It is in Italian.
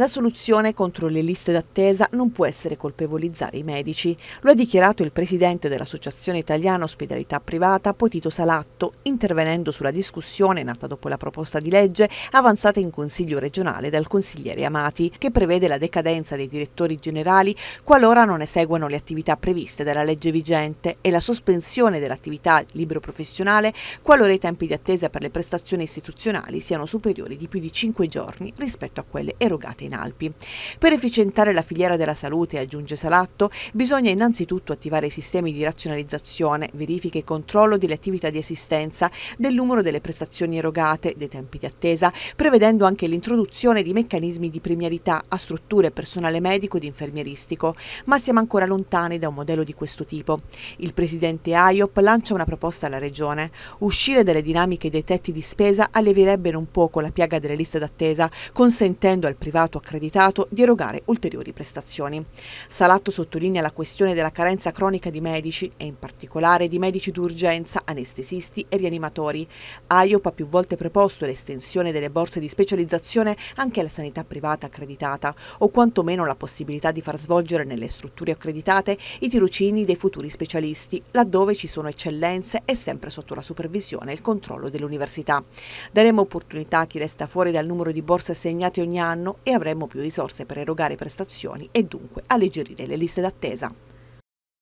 La soluzione contro le liste d'attesa non può essere colpevolizzare i medici. Lo ha dichiarato il presidente dell'Associazione Italiana Ospedalità Privata, Potito Salatto, intervenendo sulla discussione nata dopo la proposta di legge avanzata in Consiglio regionale dal consigliere Amati, che prevede la decadenza dei direttori generali qualora non eseguano le attività previste dalla legge vigente e la sospensione dell'attività libero professionale qualora i tempi di attesa per le prestazioni istituzionali siano superiori di più di 5 giorni rispetto a quelle erogate in in Alpi. Per efficientare la filiera della salute, aggiunge Salatto, bisogna innanzitutto attivare i sistemi di razionalizzazione, verifica e controllo delle attività di assistenza, del numero delle prestazioni erogate, dei tempi di attesa, prevedendo anche l'introduzione di meccanismi di premialità a strutture e personale medico ed infermieristico, ma siamo ancora lontani da un modello di questo tipo. Il presidente AIOP lancia una proposta alla Regione. Uscire dalle dinamiche dei tetti di spesa allevierebbe un poco la piaga delle liste d'attesa, consentendo al privato accreditato di erogare ulteriori prestazioni. Salatto sottolinea la questione della carenza cronica di medici e in particolare di medici d'urgenza, anestesisti e rianimatori. AIOP ha più volte preposto l'estensione delle borse di specializzazione anche alla sanità privata accreditata o quantomeno la possibilità di far svolgere nelle strutture accreditate i tirocini dei futuri specialisti, laddove ci sono eccellenze e sempre sotto la supervisione e il controllo dell'università. Daremo opportunità a chi resta fuori dal numero di borse assegnate ogni anno e a avremmo più risorse per erogare prestazioni e dunque alleggerire le liste d'attesa.